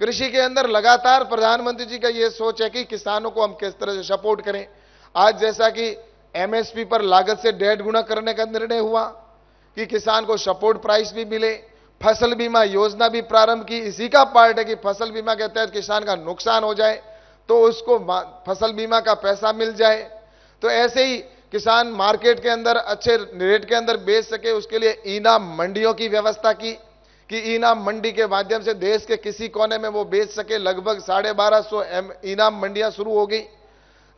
कृषि के अंदर लगातार प्रधानमंत्री जी का यह सोच है कि किसानों को हम किस तरह से सपोर्ट करें आज जैसा कि एमएसपी पर लागत से डेढ़ गुना करने का निर्णय हुआ कि किसान को सपोर्ट प्राइस भी मिले फसल बीमा योजना भी प्रारंभ की इसी का पार्ट है कि फसल बीमा के तहत किसान का नुकसान हो जाए तो उसको फसल बीमा का पैसा मिल जाए तो ऐसे ही किसान मार्केट के अंदर अच्छे रेट के अंदर बेच सके उसके लिए ईनाम मंडियों की व्यवस्था की कि इनाम मंडी के माध्यम से देश के किसी कोने में वो बेच सके लगभग साढ़े बारह सौ इनाम मंडियां शुरू हो गई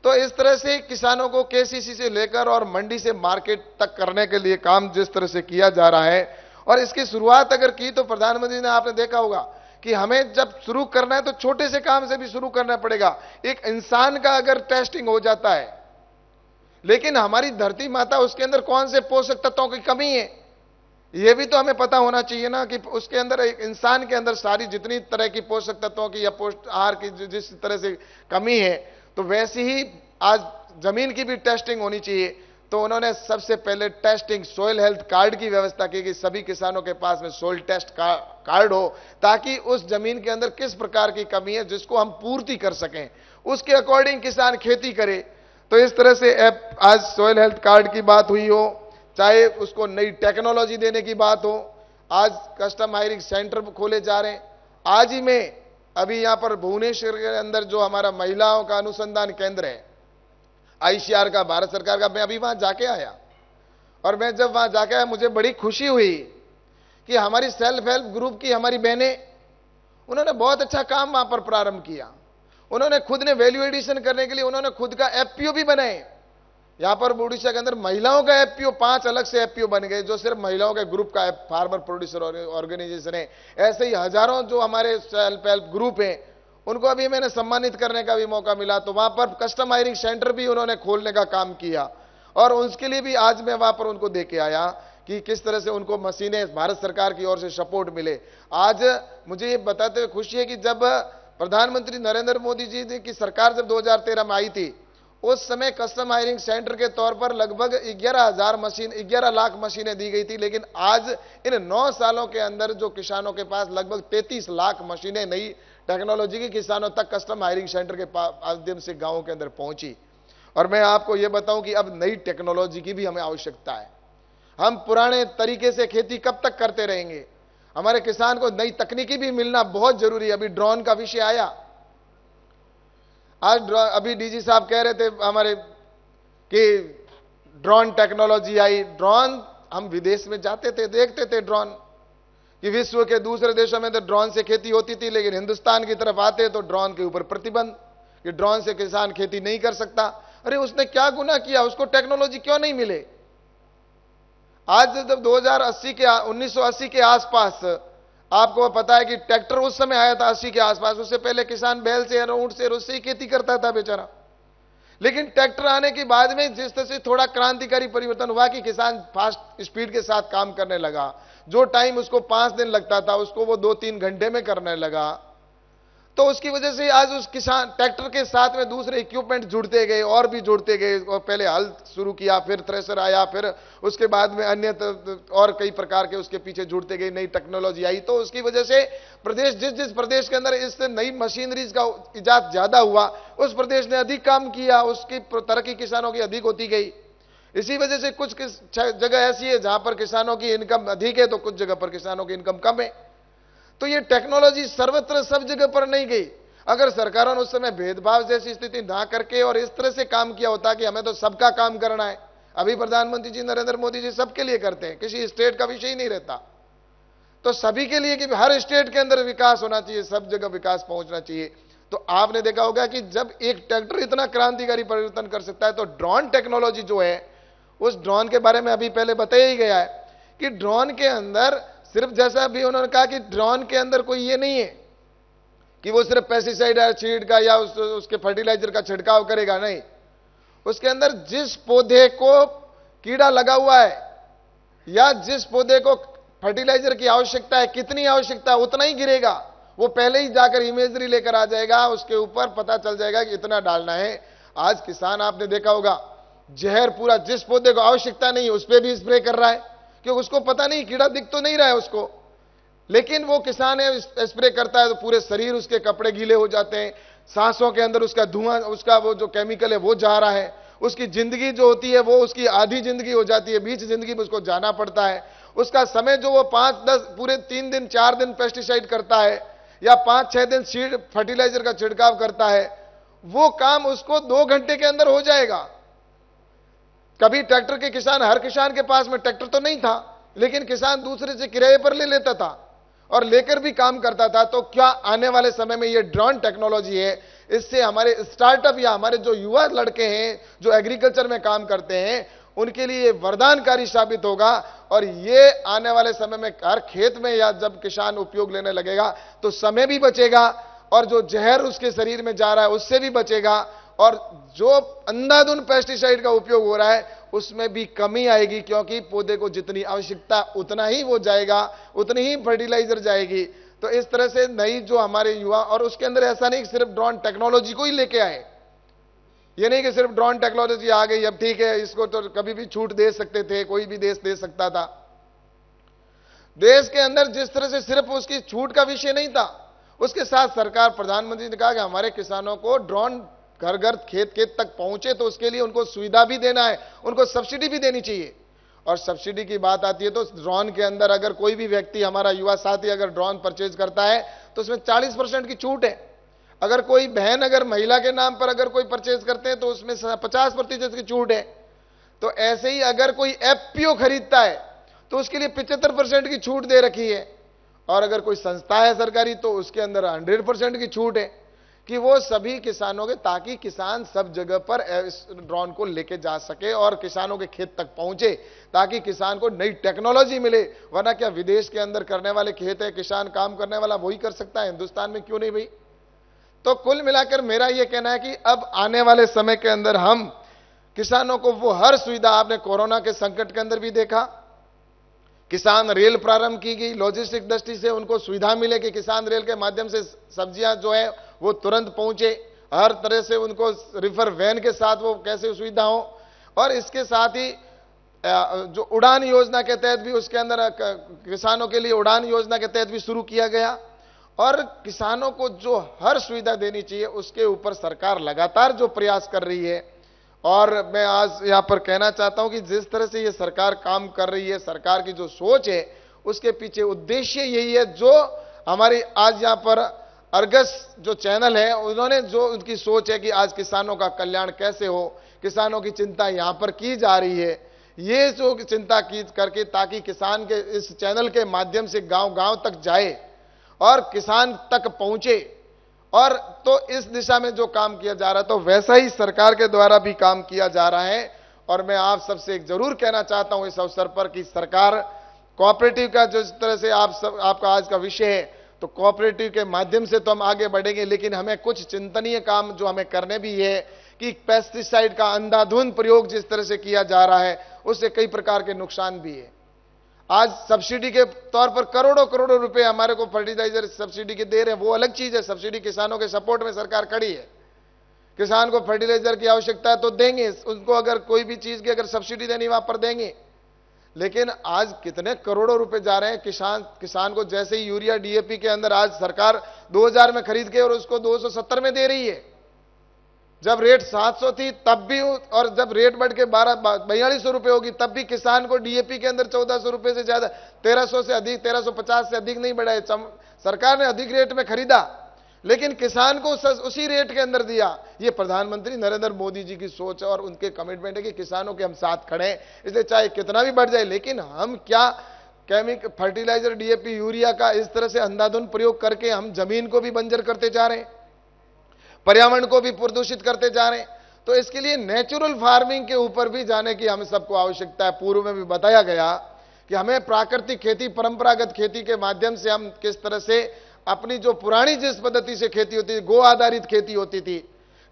तो इस तरह से किसानों को केसीसी से लेकर और मंडी से मार्केट तक करने के लिए काम जिस तरह से किया जा रहा है और इसकी शुरुआत अगर की तो प्रधानमंत्री ने आपने देखा होगा कि हमें जब शुरू करना है तो छोटे से काम से भी शुरू करना पड़ेगा एक इंसान का अगर टेस्टिंग हो जाता है लेकिन हमारी धरती माता उसके अंदर कौन से पोषक तत्वों की कमी है ये भी तो हमें पता होना चाहिए ना कि उसके अंदर एक इंसान के अंदर सारी जितनी तरह की पोषक तत्वों की या पोष आहार की जिस तरह से कमी है तो वैसी ही आज जमीन की भी टेस्टिंग होनी चाहिए तो उन्होंने सबसे पहले टेस्टिंग सोयल हेल्थ कार्ड की व्यवस्था की कि सभी किसानों के पास में सोयल टेस्ट का, कार्ड हो ताकि उस जमीन के अंदर किस प्रकार की कमी है जिसको हम पूर्ति कर सकें उसके अकॉर्डिंग किसान खेती करे तो इस तरह से आज सोयल हेल्थ कार्ड की बात हुई हो चाहे उसको नई टेक्नोलॉजी देने की बात हो आज कस्टम हायरिंग सेंटर खोले जा रहे हैं आज ही में अभी यहाँ पर भुवनेश्वर के अंदर जो हमारा महिलाओं का अनुसंधान केंद्र है आईसीआर का भारत सरकार का मैं अभी वहां जाके आया और मैं जब वहां जाके आया मुझे बड़ी खुशी हुई कि हमारी सेल्फ हेल्प ग्रुप की हमारी बहनें उन्होंने बहुत अच्छा काम वहां पर प्रारंभ किया उन्होंने खुद ने वैल्यू एडिशन करने के लिए उन्होंने खुद का एफपीओ भी बनाए यहां पर उड़ीसा के अंदर महिलाओं का एफपीओ पांच अलग से एफपीओ बन गए जो सिर्फ महिलाओं के ग्रुप का फार्मर प्रोड्यूसर ऑर्गेनाइजेशन है ऐसे ही हजारों जो हमारे सेल्फ हेल्प ग्रुप है उनको अभी मैंने सम्मानित करने का भी मौका मिला तो वहां पर कस्टम हायरिंग सेंटर भी उन्होंने खोलने का काम किया और उसके लिए भी आज मैं वहां पर उनको दे के आया कि किस तरह से उनको मशीनें भारत सरकार की ओर से सपोर्ट मिले आज मुझे ये बताते हुए खुशी है कि जब प्रधानमंत्री नरेंद्र मोदी जी की सरकार जब 2013 में आई थी उस समय कस्टम हायरिंग सेंटर के तौर पर लगभग ग्यारह हजार मशीन ग्यारह लाख मशीनें दी गई थी लेकिन आज इन नौ सालों के अंदर जो किसानों के पास लगभग तैतीस लाख मशीनें नई टेक्नोलॉजी की किसानों तक कस्टम हायरिंग सेंटर के माध्यम से गाँव के अंदर पहुंची और मैं आपको यह बताऊं कि अब नई टेक्नोलॉजी की भी हमें आवश्यकता है हम पुराने तरीके से खेती कब तक करते रहेंगे हमारे किसान को नई तकनीकी भी मिलना बहुत जरूरी है अभी ड्रोन का विषय आया आज अभी डीजी साहब कह रहे थे हमारे कि ड्रोन टेक्नोलॉजी आई ड्रोन हम विदेश में जाते थे देखते थे ड्रोन कि विश्व के दूसरे देशों में तो ड्रोन से खेती होती थी लेकिन हिंदुस्तान की तरफ आते तो ड्रोन के ऊपर प्रतिबंध कि ड्रोन से किसान खेती नहीं कर सकता अरे उसने क्या गुना किया उसको टेक्नोलॉजी क्यों नहीं मिले आज जब 2080 के 1980 के आसपास आपको पता है कि ट्रैक्टर उस समय आया था अस्सी के आसपास उससे पहले किसान बैल से ऊंट से उससे ही खेती करता था बेचारा लेकिन ट्रैक्टर आने के बाद में जिस तरह से थोड़ा क्रांतिकारी परिवर्तन हुआ कि किसान फास्ट स्पीड के साथ काम करने लगा जो टाइम उसको पांच दिन लगता था उसको वो दो तीन घंटे में करने लगा तो उसकी वजह से आज उस किसान ट्रैक्टर के साथ में दूसरे इक्विपमेंट जुड़ते गए और भी जुड़ते गए और पहले हल शुरू किया फिर थ्रेसर आया फिर उसके बाद में अन्य और कई प्रकार के उसके पीछे जुड़ते गए नई टेक्नोलॉजी आई तो उसकी वजह से प्रदेश जिस जिस प्रदेश के अंदर इस नई मशीनरीज का इजाद ज़्यादा हुआ उस प्रदेश ने अधिक काम किया उसकी तरक्की किसानों की अधिक होती गई इसी वजह से कुछ जगह ऐसी है जहां पर किसानों की इनकम अधिक है तो कुछ जगह पर किसानों की इनकम कम है तो ये टेक्नोलॉजी सर्वत्र सब जगह पर नहीं गई अगर सरकारों ने उस समय भेदभाव जैसी स्थिति ना करके और इस तरह से काम किया होता कि हमें तो सबका काम करना है अभी प्रधानमंत्री जी नरेंद्र मोदी जी सबके लिए करते हैं किसी स्टेट का विषय ही नहीं रहता तो सभी के लिए कि हर स्टेट के अंदर विकास होना चाहिए सब जगह विकास पहुंचना चाहिए तो आपने देखा होगा कि जब एक ट्रैक्टर इतना क्रांतिकारी परिवर्तन कर सकता है तो ड्रोन टेक्नोलॉजी जो है उस ड्रोन के बारे में अभी पहले बताया ही गया है कि ड्रोन के अंदर सिर्फ जैसा भी उन्होंने कहा कि ड्रोन के अंदर कोई ये नहीं है कि वो सिर्फ पेस्टिसाइड या का या उस, उसके फर्टिलाइजर का छिड़काव करेगा नहीं उसके अंदर जिस पौधे को कीड़ा लगा हुआ है या जिस पौधे को फर्टिलाइजर की आवश्यकता है कितनी आवश्यकता है उतना ही गिरेगा वो पहले ही जाकर इमेजरी लेकर आ जाएगा उसके ऊपर पता चल जाएगा कि इतना डालना है आज किसान आपने देखा होगा जहर पूरा जिस पौधे को आवश्यकता नहीं उस पर भी स्प्रे कर रहा है क्योंकि उसको पता नहीं कीड़ा दिख तो नहीं रहा है उसको लेकिन वो किसान है स्प्रे करता है तो पूरे शरीर उसके कपड़े गीले हो जाते हैं सांसों के अंदर उसका धुआं उसका वो जो केमिकल है वो जा रहा है उसकी जिंदगी जो होती है वो उसकी आधी जिंदगी हो जाती है बीच जिंदगी में उसको जाना पड़ता है उसका समय जो वो पांच दस पूरे तीन दिन चार दिन पेस्टिसाइड करता है या पांच छह दिन सीड फर्टिलाइजर का छिड़काव करता है वो काम उसको दो घंटे के अंदर हो जाएगा कभी ट्रैक्टर के किसान हर किसान के पास में ट्रैक्टर तो नहीं था लेकिन किसान दूसरे से किराए पर ले लेता था और लेकर भी काम करता था तो क्या आने वाले समय में ये ड्रोन टेक्नोलॉजी है इससे हमारे स्टार्टअप या हमारे जो युवा लड़के हैं जो एग्रीकल्चर में काम करते हैं उनके लिए वरदानकारी साबित होगा और ये आने वाले समय में हर खेत में या जब किसान उपयोग लेने लगेगा तो समय भी बचेगा और जो जहर उसके शरीर में जा रहा है उससे भी बचेगा और जो अंधाधुन पेस्टिसाइड का उपयोग हो रहा है उसमें भी कमी आएगी क्योंकि पौधे को जितनी आवश्यकता उतना ही वो जाएगा उतनी ही फर्टिलाइजर जाएगी तो इस तरह से नई जो हमारे युवा और उसके अंदर ऐसा नहीं सिर्फ ड्रोन टेक्नोलॉजी को ही लेके आए ये नहीं कि सिर्फ ड्रोन टेक्नोलॉजी आ गई अब ठीक है इसको तो कभी भी छूट दे सकते थे कोई भी देश दे सकता था देश के अंदर जिस तरह से सिर्फ उसकी छूट का विषय नहीं था उसके साथ सरकार प्रधानमंत्री ने कहा कि हमारे किसानों को ड्रोन घर घर खेत खेत तक पहुंचे तो उसके लिए उनको सुविधा भी देना है उनको सब्सिडी भी देनी चाहिए और सब्सिडी की बात आती है तो ड्रॉन के अंदर अगर कोई भी व्यक्ति हमारा युवा साथी अगर ड्रॉन परचेज करता है तो उसमें 40 परसेंट की छूट है अगर कोई बहन अगर महिला के नाम पर अगर कोई परचेज करते हैं तो उसमें 50 प्रतिशत की छूट है तो ऐसे ही अगर कोई एफपीओ खरीदता है तो उसके लिए पिचहत्तर परसेंट की छूट दे रखी है और अगर कोई संस्था है सरकारी तो उसके अंदर हंड्रेड परसेंट की छूट है कि वो सभी किसानों के ताकि किसान सब जगह पर इस ड्रोन को लेके जा सके और किसानों के खेत तक पहुंचे ताकि किसान को नई टेक्नोलॉजी मिले वरना क्या विदेश के अंदर करने वाले खेत है किसान काम करने वाला वही कर सकता है हिंदुस्तान में क्यों नहीं भाई तो कुल मिलाकर मेरा यह कहना है कि अब आने वाले समय के अंदर हम किसानों को वो हर सुविधा आपने कोरोना के संकट के अंदर भी देखा किसान रेल प्रारंभ की गई लॉजिस्टिक दृष्टि से उनको सुविधा मिले कि किसान रेल के माध्यम से सब्जियां जो है वो तुरंत पहुंचे हर तरह से उनको रिफर वैन के साथ वो कैसे सुविधा हो और इसके साथ ही जो उड़ान योजना के तहत भी उसके अंदर किसानों के लिए उड़ान योजना के तहत भी शुरू किया गया और किसानों को जो हर सुविधा देनी चाहिए उसके ऊपर सरकार लगातार जो प्रयास कर रही है और मैं आज यहाँ पर कहना चाहता हूँ कि जिस तरह से ये सरकार काम कर रही है सरकार की जो सोच है उसके पीछे उद्देश्य यही है जो हमारी आज यहाँ पर अर्गस जो चैनल है उन्होंने जो उनकी सोच है कि आज किसानों का कल्याण कैसे हो किसानों की चिंता यहां पर की जा रही है ये जो चिंता की करके ताकि किसान के इस चैनल के माध्यम से गांव गांव तक जाए और किसान तक पहुंचे और तो इस दिशा में जो काम किया जा रहा है तो वैसा ही सरकार के द्वारा भी काम किया जा रहा है और मैं आप सबसे जरूर कहना चाहता हूं इस अवसर पर कि सरकार कोऑपरेटिव का जिस तरह से आप सब आपका आज का विषय है तो कॉपरेटिव के माध्यम से तो हम आगे बढ़ेंगे लेकिन हमें कुछ चिंतनीय काम जो हमें करने भी है कि पेस्टिसाइड का अंधाधुंध प्रयोग जिस तरह से किया जा रहा है उससे कई प्रकार के नुकसान भी है आज सब्सिडी के तौर पर करोड़ों करोड़ों रुपए हमारे को फर्टिलाइजर सब्सिडी के दे रहे हैं वो अलग चीज है सब्सिडी किसानों के सपोर्ट में सरकार खड़ी है किसान को फर्टिलाइजर की आवश्यकता है तो देंगे उनको अगर कोई भी चीज की अगर सब्सिडी देनी वहां पर देंगे लेकिन आज कितने करोड़ों रुपए जा रहे हैं किसान किसान को जैसे ही यूरिया डीएपी के अंदर आज सरकार 2000 में खरीद के और उसको 270 में दे रही है जब रेट 700 थी तब भी और जब रेट बढ़ के बारह बयालीस रुपए होगी तब भी किसान को डीएपी के अंदर चौदह सौ रुपए से ज्यादा 1300 से अधिक 1350 से अधिक नहीं बढ़ाए सरकार ने अधिक रेट में खरीदा लेकिन किसान को सस, उसी रेट के अंदर दिया ये प्रधानमंत्री नरेंद्र मोदी जी की सोच और उनके कमिटमेंट है कि किसानों के हम साथ खड़े हैं इसलिए चाहे कितना भी बढ़ जाए लेकिन हम क्या केमिक फर्टिलाइजर डीएपी यूरिया का इस तरह से अंधाधुन प्रयोग करके हम जमीन को भी बंजर करते जा रहे हैं पर्यावरण को भी प्रदूषित करते जा रहे हैं तो इसके लिए नेचुरल फार्मिंग के ऊपर भी जाने की हम सबको आवश्यकता है पूर्व में भी बताया गया कि हमें प्राकृतिक खेती परंपरागत खेती के माध्यम से हम किस तरह से अपनी जो पुरानी जिस पद्धति से खेती होती थी गो आधारित खेती होती थी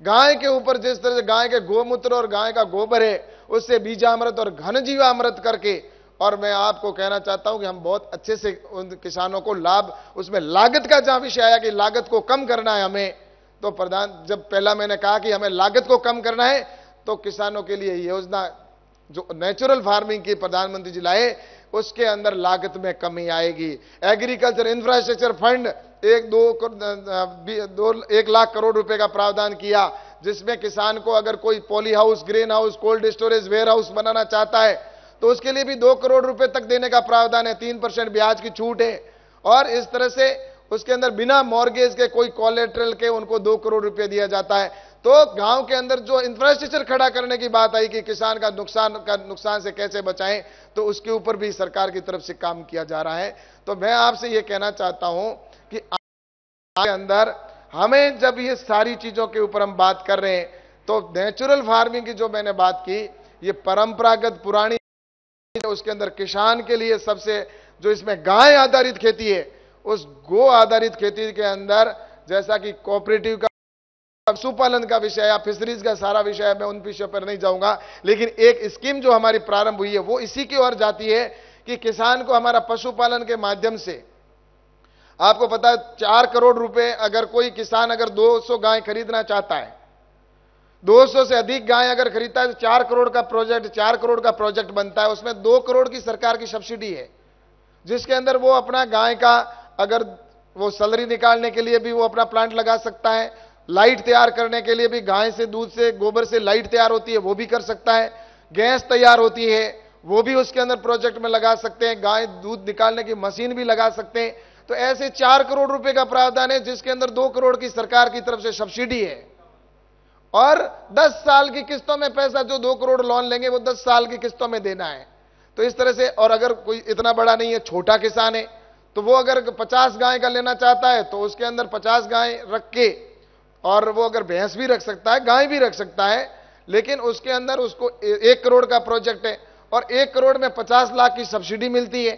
गाय के ऊपर जिस तरह से गाय के गोमूत्र और गाय का गोबर है उससे बीजामृत और घन जीवामृत करके और मैं आपको कहना चाहता हूं कि हम बहुत अच्छे से उन किसानों को लाभ उसमें लागत का जहां विषय आया कि लागत को कम करना है हमें तो प्रधान जब पहला मैंने कहा कि हमें लागत को कम करना है तो किसानों के लिए योजना जो नेचुरल फार्मिंग की प्रधानमंत्री जी लाए उसके अंदर लागत में कमी आएगी एग्रीकल्चर इंफ्रास्ट्रक्चर फंड एक दो, दो एक लाख करोड़ रुपए का प्रावधान किया जिसमें किसान को अगर कोई polyhouse greenhouse cold storage warehouse बनाना चाहता है तो उसके लिए भी दो करोड़ रुपए तक देने का प्रावधान है तीन परसेंट ब्याज की छूट है और इस तरह से उसके अंदर बिना मॉर्गेज के कोई कॉलेट्रल के उनको दो करोड़ रुपए दिया जाता है तो गांव के अंदर जो इंफ्रास्ट्रक्चर खड़ा करने की बात आई कि किसान का नुकसान का नुकसान से कैसे बचाएं तो उसके ऊपर भी सरकार की तरफ से काम किया जा रहा है तो मैं आपसे यह कहना चाहता हूं कि अंदर हमें जब ये सारी चीजों के ऊपर हम बात कर रहे हैं तो नेचुरल फार्मिंग की जो मैंने बात की ये परंपरागत पुरानी उसके अंदर किसान के लिए सबसे जो इसमें गाय आधारित खेती है उस गो आधारित खेती के अंदर जैसा कि कोऑपरेटिव का पशुपालन का विषय या फिशरीज का सारा विषय मैं उन विषय पर नहीं जाऊंगा लेकिन एक स्कीम जो हमारी प्रारंभ हुई है वो इसी की ओर जाती है कि किसान को हमारा पशुपालन के माध्यम से आपको पता है चार करोड़ रुपए अगर कोई किसान अगर 200 गाय खरीदना चाहता है 200 से अधिक गाय अगर खरीदता है तो चार करोड़ का प्रोजेक्ट चार करोड़ का प्रोजेक्ट बनता है उसमें दो करोड़ की सरकार की सब्सिडी है जिसके अंदर वो अपना गाय का अगर वो सैलरी निकालने के लिए भी वो अपना प्लांट लगा सकता है लाइट तैयार करने के लिए भी गाय से दूध से गोबर से लाइट तैयार होती है वो भी कर सकता है गैस तैयार होती है वो भी उसके अंदर प्रोजेक्ट में लगा सकते हैं गाय दूध निकालने की मशीन भी लगा सकते हैं तो ऐसे चार करोड़ रुपए का प्रावधान है जिसके अंदर दो करोड़ की सरकार की तरफ से सब्सिडी है और दस साल की किस्तों में पैसा जो दो करोड़ लोन लेंगे वो दस साल की किस्तों में देना है तो इस तरह से और अगर कोई इतना बड़ा नहीं है छोटा किसान है तो वो अगर पचास गाय का लेना चाहता है तो उसके अंदर पचास गाय रख के और वो अगर भैंस भी रख सकता है गाय भी रख सकता है लेकिन उसके अंदर उसको एक करोड़ का प्रोजेक्ट है और एक करोड़ में पचास लाख की सब्सिडी मिलती है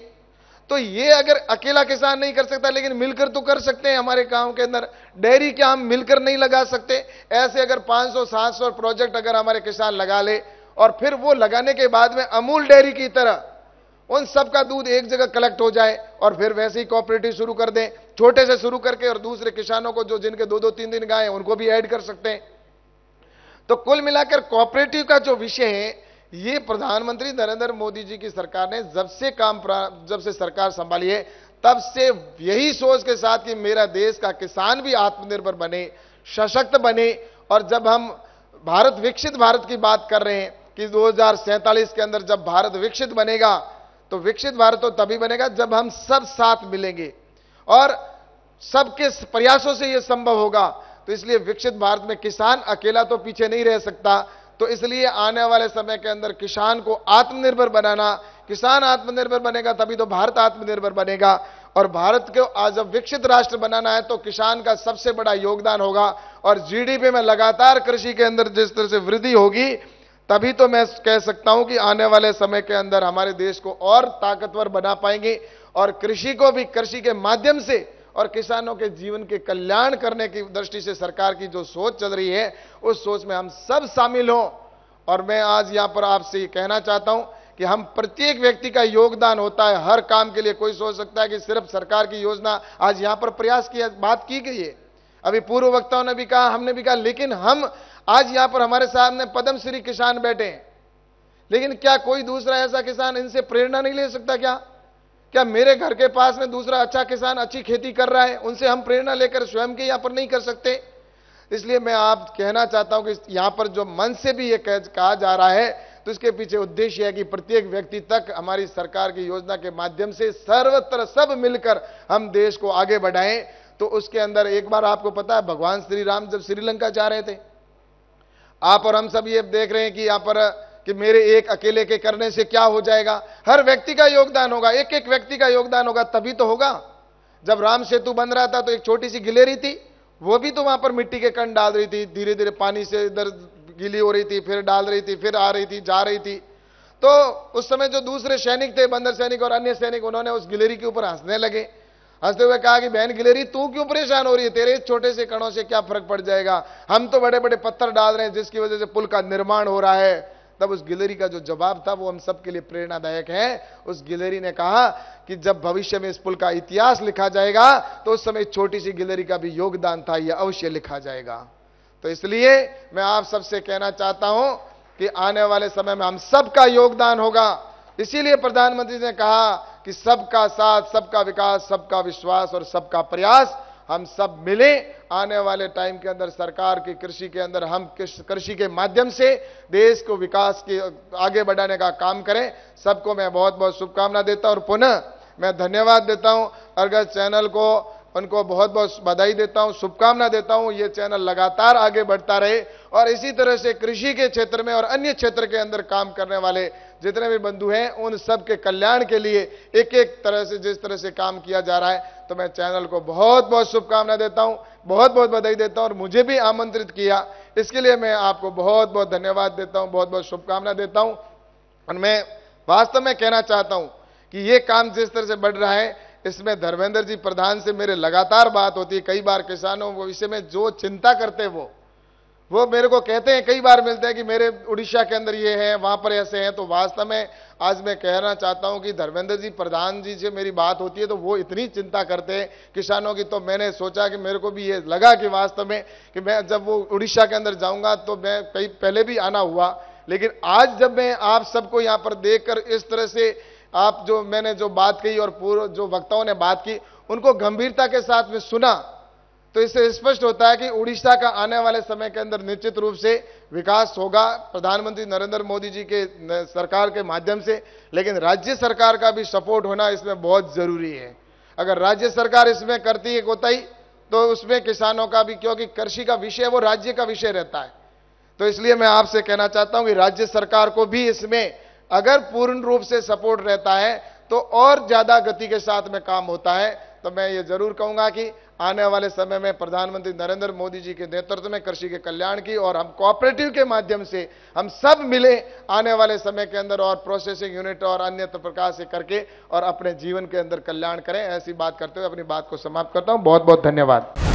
तो ये अगर अकेला किसान नहीं कर सकता लेकिन मिलकर तो कर सकते हैं हमारे गांव के अंदर डेयरी क्या हम मिलकर नहीं लगा सकते ऐसे अगर 500 700 प्रोजेक्ट अगर हमारे किसान लगा ले और फिर वो लगाने के बाद में अमूल डेयरी की तरह उन सबका दूध एक जगह कलेक्ट हो जाए और फिर वैसे ही कॉपरेटिव शुरू कर दें छोटे से शुरू करके और दूसरे किसानों को जो जिनके दो दो तीन दिन गाय उनको भी ऐड कर सकते हैं तो कुल मिलाकर कॉपरेटिव का जो विषय है ये प्रधानमंत्री नरेंद्र मोदी जी की सरकार ने जब से काम जब से सरकार संभाली है तब से यही सोच के साथ कि मेरा देश का किसान भी आत्मनिर्भर बने सशक्त बने और जब हम भारत विकसित भारत की बात कर रहे हैं कि दो के अंदर जब भारत विकसित बनेगा तो विकसित भारत तो तभी बनेगा जब हम सब साथ मिलेंगे और सबके प्रयासों से यह संभव होगा तो इसलिए विकसित भारत में किसान अकेला तो पीछे नहीं रह सकता तो इसलिए आने वाले समय के अंदर किसान को आत्मनिर्भर बनाना किसान आत्मनिर्भर बनेगा तभी तो भारत आत्मनिर्भर बनेगा और भारत को आज विकसित राष्ट्र बनाना है तो किसान का सबसे बड़ा योगदान होगा और जीडीपी में लगातार कृषि के अंदर जिस तरह से वृद्धि होगी तभी तो मैं कह सकता हूं कि आने वाले समय के अंदर हमारे देश को और ताकतवर बना पाएंगे और कृषि को भी कृषि के माध्यम से और किसानों के जीवन के कल्याण करने की दृष्टि से सरकार की जो सोच चल रही है उस सोच में हम सब शामिल हों और मैं आज यहां पर आपसे कहना चाहता हूं कि हम प्रत्येक व्यक्ति का योगदान होता है हर काम के लिए कोई सोच सकता है कि सिर्फ सरकार की योजना आज यहां पर प्रयास किया बात की गई है अभी पूर्व वक्ताओं ने भी कहा हमने भी कहा लेकिन हम आज यहां पर हमारे सामने पदम श्री किसान बैठे हैं लेकिन क्या कोई दूसरा ऐसा किसान इनसे प्रेरणा नहीं ले सकता क्या क्या मेरे घर के पास में दूसरा अच्छा किसान अच्छी खेती कर रहा है उनसे हम प्रेरणा लेकर स्वयं के यहां पर नहीं कर सकते इसलिए मैं आप कहना चाहता हूं कि यहां पर जो मन से भी ये कहा जा रहा है तो इसके पीछे उद्देश्य है कि प्रत्येक व्यक्ति तक हमारी सरकार की योजना के माध्यम से सर्वत्र सब मिलकर हम देश को आगे बढ़ाएं तो उसके अंदर एक बार आपको पता है भगवान श्री राम जब श्रीलंका जा रहे थे आप और हम सब ये देख रहे हैं कि यहां पर कि मेरे एक अकेले के करने से क्या हो जाएगा हर व्यक्ति का योगदान होगा एक एक व्यक्ति का योगदान होगा तभी तो होगा जब राम सेतु बन रहा था तो एक छोटी सी गिलेरी थी वो भी तो वहां पर मिट्टी के कण डाल रही थी धीरे धीरे पानी से इधर गीली हो रही थी फिर डाल रही थी फिर आ रही थी जा रही थी तो उस समय जो दूसरे सैनिक थे बंदर सैनिक और अन्य सैनिक उन्होंने उस गिलेरी के ऊपर हंसने लगे हंसते हुए कहा कि बहन गिलेरी तू क्यों परेशान हो रही है तेरे छोटे से कणों से क्या फर्क पड़ जाएगा हम तो बड़े बड़े पत्थर डाल रहे हैं जिसकी वजह से पुल का निर्माण हो रहा है तब उस गिलेरी का जो जवाब था वो हम सबके लिए प्रेरणादायक है उस गिलेरी ने कहा कि जब भविष्य में इस पुल का इतिहास लिखा जाएगा तो उस समय छोटी सी गिलेरी का भी योगदान था यह अवश्य लिखा जाएगा तो इसलिए मैं आप सबसे कहना चाहता हूं कि आने वाले समय में हम सबका योगदान होगा इसीलिए प्रधानमंत्री ने कहा कि सबका साथ सबका विकास सबका विश्वास और सबका प्रयास हम सब मिले आने वाले टाइम के अंदर सरकार की कृषि के अंदर हम कृषि के माध्यम से देश को विकास के आगे बढ़ाने का काम करें सबको मैं बहुत बहुत शुभकामना देता हूँ और पुनः मैं धन्यवाद देता हूँ अर्गज चैनल को उनको बहुत बहुत बधाई देता हूँ शुभकामना देता हूं ये चैनल लगातार आगे बढ़ता रहे और इसी तरह से कृषि के क्षेत्र में और अन्य क्षेत्र के अंदर काम करने वाले जितने भी बंधु हैं उन सब के कल्याण के लिए एक एक तरह से जिस तरह से काम किया जा रहा है तो मैं चैनल को बहुत बहुत शुभकामना देता हूं बहुत बहुत बधाई देता हूँ और मुझे भी आमंत्रित किया इसके लिए मैं आपको बहुत बहुत धन्यवाद देता हूँ बहुत बहुत शुभकामना देता हूँ और मैं वास्तव में कहना चाहता हूं कि ये काम जिस तरह से बढ़ रहा है इसमें धर्मेंद्र जी प्रधान से मेरे लगातार बात होती है कई बार किसानों को विषय में जो चिंता करते वो वो मेरे को कहते हैं कई बार मिलते हैं कि मेरे उड़ीसा के अंदर ये हैं वहाँ पर ऐसे हैं तो वास्तव में आज मैं कहना चाहता हूँ कि धर्मेंद्र जी प्रधान जी से मेरी बात होती है तो वो इतनी चिंता करते हैं किसानों की तो मैंने सोचा कि मेरे को भी ये लगा कि वास्तव में कि मैं जब वो उड़ीसा के अंदर जाऊँगा तो मैं कई पहले भी आना हुआ लेकिन आज जब मैं आप सबको यहाँ पर देख कर इस तरह से आप जो मैंने जो बात कही और पूर्व जो वक्ताओं ने बात की उनको गंभीरता के साथ में सुना तो इससे स्पष्ट होता है कि उड़ीसा का आने वाले समय के अंदर निश्चित रूप से विकास होगा प्रधानमंत्री नरेंद्र मोदी जी के सरकार के माध्यम से लेकिन राज्य सरकार का भी सपोर्ट होना इसमें बहुत ज़रूरी है अगर राज्य सरकार इसमें करती है कोताही तो उसमें किसानों का भी क्योंकि कृषि का विषय वो राज्य का विषय रहता है तो इसलिए मैं आपसे कहना चाहता हूं कि राज्य सरकार को भी इसमें अगर पूर्ण रूप से सपोर्ट रहता है तो और ज़्यादा गति के साथ में काम होता है तो मैं ये ज़रूर कहूंगा कि आने वाले समय में प्रधानमंत्री नरेंद्र मोदी जी के नेतृत्व में कृषि के कल्याण की और हम कोऑपरेटिव के माध्यम से हम सब मिले आने वाले समय के अंदर और प्रोसेसिंग यूनिट और अन्य तो प्रकार से करके और अपने जीवन के अंदर कल्याण करें ऐसी बात करते हुए अपनी बात को समाप्त करता हूं बहुत बहुत धन्यवाद